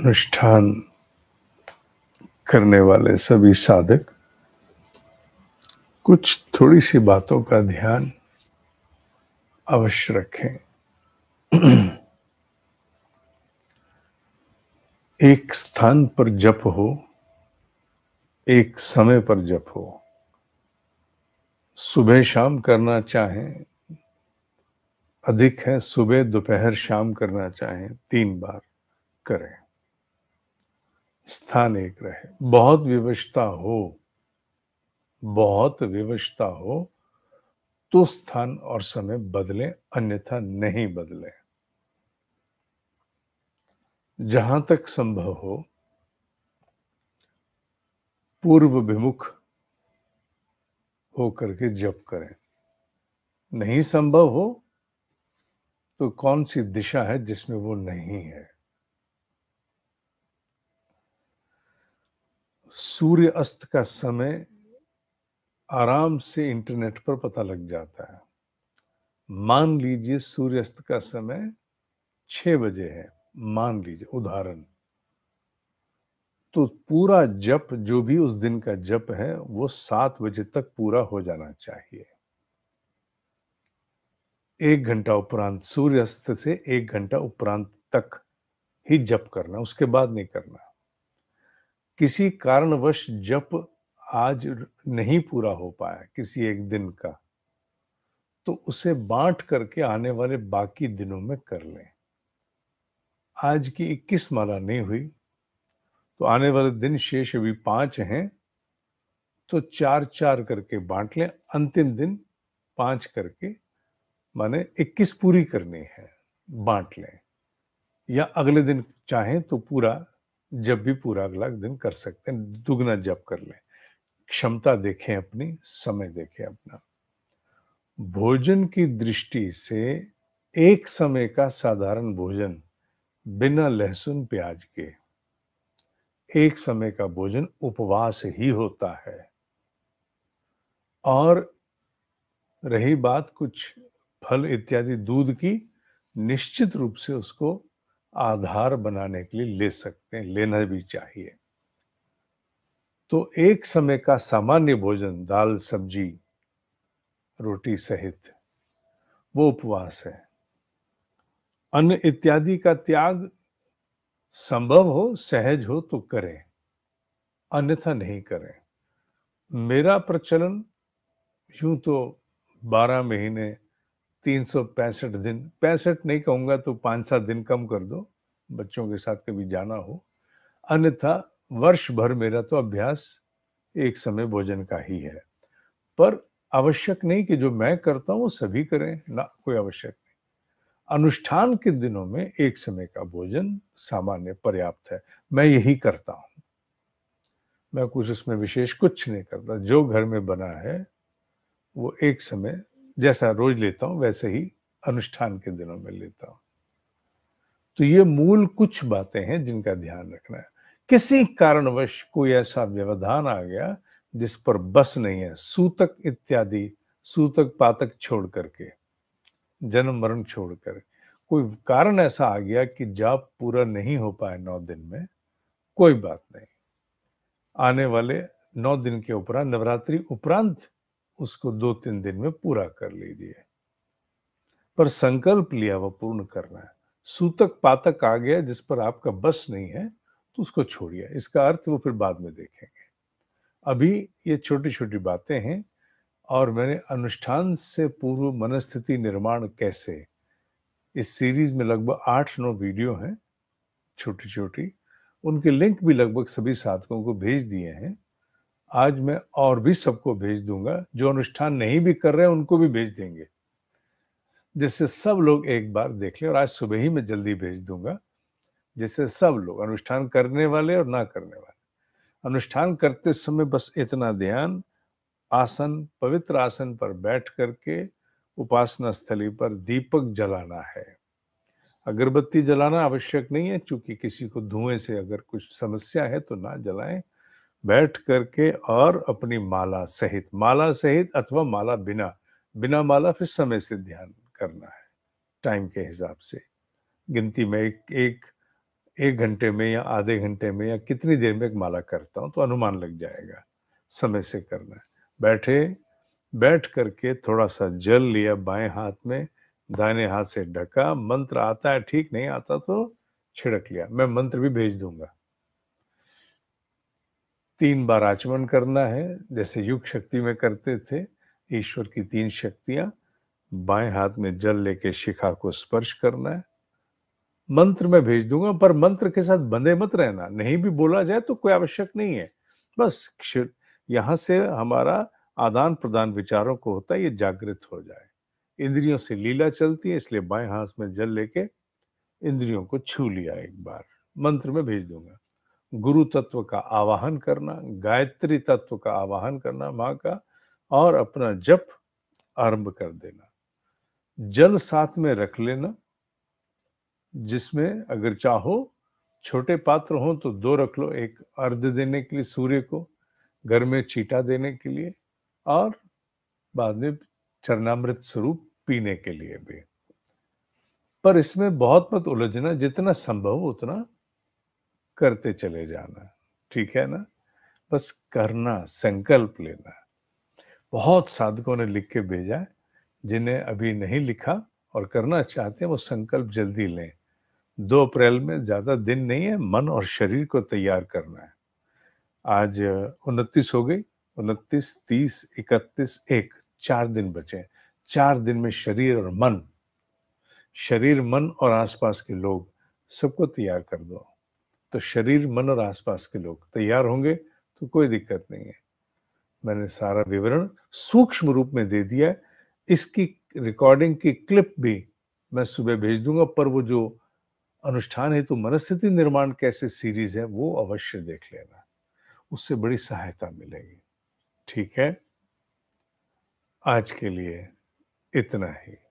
अनुष्ठान करने वाले सभी साधक कुछ थोड़ी सी बातों का ध्यान अवश्य रखें एक स्थान पर जप हो एक समय पर जप हो सुबह शाम करना चाहें अधिक है सुबह दोपहर शाम करना चाहें तीन बार करें स्थान एक रहे बहुत विवशता हो बहुत विवशता हो तो स्थान और समय बदले अन्यथा नहीं बदले जहां तक संभव हो पूर्व विमुख होकर के जप करें नहीं संभव हो तो कौन सी दिशा है जिसमें वो नहीं है सूर्य अस्त का समय आराम से इंटरनेट पर पता लग जाता है मान लीजिए सूर्यास्त का समय छ बजे है मान लीजिए उदाहरण तो पूरा जप जो भी उस दिन का जप है वो सात बजे तक पूरा हो जाना चाहिए एक घंटा उपरांत सूर्यास्त से एक घंटा उपरांत तक ही जप करना उसके बाद नहीं करना किसी कारणवश जप आज नहीं पूरा हो पाया किसी एक दिन का तो उसे बांट करके आने वाले बाकी दिनों में कर लें आज की इक्कीस माला नहीं हुई तो आने वाले दिन शेष अभी पांच हैं तो चार चार करके बांट लें अंतिम दिन पांच करके माने इक्कीस पूरी करनी है बांट लें या अगले दिन चाहें तो पूरा जब भी पूरा अगला दिन कर सकते हैं दुगना जप कर लें क्षमता देखें अपनी समय देखें अपना भोजन की दृष्टि से एक समय का साधारण भोजन बिना लहसुन प्याज के एक समय का भोजन उपवास ही होता है और रही बात कुछ फल इत्यादि दूध की निश्चित रूप से उसको आधार बनाने के लिए ले सकते हैं लेना भी चाहिए तो एक समय का सामान्य भोजन दाल सब्जी रोटी सहित वो उपवास है अन्न इत्यादि का त्याग संभव हो सहज हो तो करें अन्यथा नहीं करें मेरा प्रचलन यूं तो बारह महीने तीन सौ पैंसठ दिन पैंसठ नहीं कहूँगा तो पाँच सात दिन कम कर दो बच्चों के साथ कभी जाना हो अन्यथा वर्ष भर मेरा तो अभ्यास एक समय भोजन का ही है पर आवश्यक नहीं कि जो मैं करता हूँ वो सभी करें ना कोई आवश्यक नहीं अनुष्ठान के दिनों में एक समय का भोजन सामान्य पर्याप्त है मैं यही करता हूँ मैं कुछ उसमें विशेष कुछ नहीं करता जो घर में बना है वो एक समय जैसा रोज लेता हूं वैसे ही अनुष्ठान के दिनों में लेता हूं तो ये मूल कुछ बातें हैं जिनका ध्यान रखना है किसी कारणवश कोई ऐसा व्यवधान आ गया जिस पर बस नहीं है सूतक इत्यादि सूतक पातक छोड़ करके जन्म मरण छोड़कर कोई कारण ऐसा आ गया कि जाप पूरा नहीं हो पाए नौ दिन में कोई बात नहीं आने वाले नौ दिन के उपरांत नवरात्रि उपरांत उसको दो तीन दिन में पूरा कर लीजिए पर संकल्प लिया वह पूर्ण करना है सूतक पातक आ गया जिस पर आपका बस नहीं है तो उसको छोड़िए इसका अर्थ वो फिर बाद में देखेंगे अभी ये छोटी छोटी बातें हैं और मैंने अनुष्ठान से पूर्व मनस्थिति निर्माण कैसे इस सीरीज में लगभग आठ नौ वीडियो हैं छोटी छोटी उनके लिंक भी लगभग सभी साधकों को भेज दिए हैं आज मैं और भी सबको भेज दूंगा जो अनुष्ठान नहीं भी कर रहे हैं उनको भी भेज देंगे जिससे सब लोग एक बार देख लें और आज सुबह ही मैं जल्दी भेज दूंगा जिससे सब लोग अनुष्ठान करने वाले और ना करने वाले अनुष्ठान करते समय बस इतना ध्यान आसन पवित्र आसन पर बैठ करके उपासना स्थली पर दीपक जलाना है अगरबत्ती जलाना आवश्यक नहीं है क्योंकि किसी को धुएं से अगर कुछ समस्या है तो ना जलाएं बैठ करके और अपनी माला सहित माला सहित अथवा माला बिना बिना माला फिर समय से ध्यान करना है टाइम के हिसाब से गिनती में एक एक एक घंटे में या आधे घंटे में या कितनी देर में एक माला करता हूँ तो अनुमान लग जाएगा समय से करना है बैठे बैठ करके थोड़ा सा जल लिया बाएं हाथ में दाहिने हाथ से ढका मंत्र आता है ठीक नहीं आता तो छिड़क लिया मैं मंत्र भी भेज दूंगा तीन बार आचमन करना है जैसे युग शक्ति में करते थे ईश्वर की तीन शक्तियां बाएं हाथ में जल लेके शिखा को स्पर्श करना है मंत्र में भेज दूंगा पर मंत्र के साथ बंधे मत रहना नहीं भी बोला जाए तो कोई आवश्यक नहीं है बस यहाँ से हमारा आदान प्रदान विचारों को होता है ये जागृत हो जाए इंद्रियों से लीला चलती है इसलिए बाएं हाथ में जल लेके इंद्रियों को छू लिया एक बार मंत्र में भेज दूंगा गुरु तत्व का आवाहन करना गायत्री तत्व का आवाहन करना माँ का और अपना जप आरंभ कर देना जल साथ में रख लेना जिसमें अगर चाहो छोटे पात्र हो तो दो रख लो एक अर्ध देने के लिए सूर्य को घर में चीटा देने के लिए और बाद में चरणामृत स्वरूप पीने के लिए भी पर इसमें बहुत मत उलझना जितना संभव उतना करते चले जाना ठीक है ना बस करना संकल्प लेना बहुत साधकों ने लिख के भेजा है जिन्हें अभी नहीं लिखा और करना चाहते हैं वो संकल्प जल्दी लें दो अप्रैल में ज़्यादा दिन नहीं है मन और शरीर को तैयार करना है आज उनतीस हो गई उनतीस तीस इकतीस एक चार दिन बचे चार दिन में शरीर और मन शरीर मन और आसपास के लोग सबको तैयार कर दो तो शरीर मन और आसपास के लोग तैयार होंगे तो कोई दिक्कत नहीं है मैंने सारा विवरण सूक्ष्म रूप में दे दिया इसकी रिकॉर्डिंग की क्लिप भी मैं सुबह भेज दूंगा पर वो जो अनुष्ठान है तो मनस्थिति निर्माण कैसे सीरीज है वो अवश्य देख लेना उससे बड़ी सहायता मिलेगी ठीक है आज के लिए इतना ही